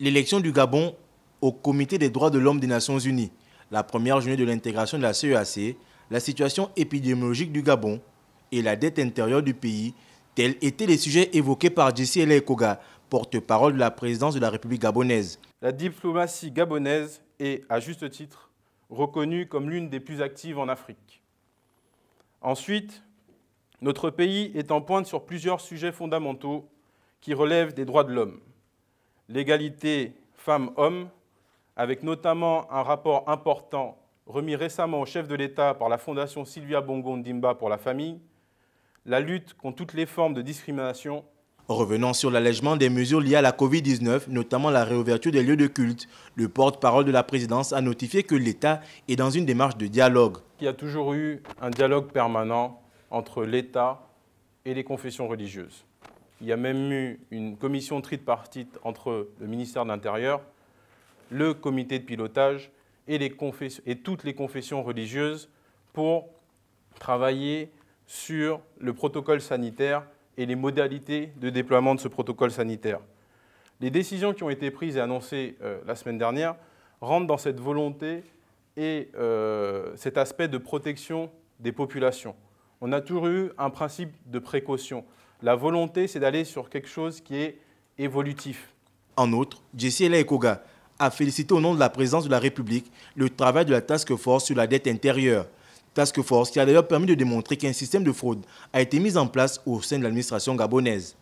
l'élection du Gabon au Comité des droits de l'homme des Nations Unies, la première journée de l'intégration de la CEAC, e la situation épidémiologique du Gabon et la dette intérieure du pays, tels étaient les sujets évoqués par Elé Koga, porte-parole de la présidence de la République gabonaise. La diplomatie gabonaise est, à juste titre, reconnue comme l'une des plus actives en Afrique. Ensuite, notre pays est en pointe sur plusieurs sujets fondamentaux qui relèvent des droits de l'homme l'égalité femmes-hommes, avec notamment un rapport important remis récemment au chef de l'État par la Fondation Sylvia Bongon Dimba pour la famille, la lutte contre toutes les formes de discrimination. Revenant sur l'allègement des mesures liées à la Covid-19, notamment la réouverture des lieux de culte, le porte-parole de la présidence a notifié que l'État est dans une démarche de dialogue. Il y a toujours eu un dialogue permanent entre l'État et les confessions religieuses. Il y a même eu une commission tripartite entre le ministère de l'Intérieur, le comité de pilotage et, toutes les confessions religieuses pour travailler sur le protocole sanitaire et les modalités de déploiement de ce protocole sanitaire. Les décisions qui ont été prises et annoncées euh, la semaine dernière rentrent dans cette volonté et euh, cet aspect de protection des populations. On a toujours eu un principe de précaution. La volonté, c'est d'aller sur quelque chose qui est évolutif. En outre, Jesse Ekoga a félicité au nom de la présidence de la République le travail de la Task Force sur la dette intérieure. Task Force qui a d'ailleurs permis de démontrer qu'un système de fraude a été mis en place au sein de l'administration gabonaise.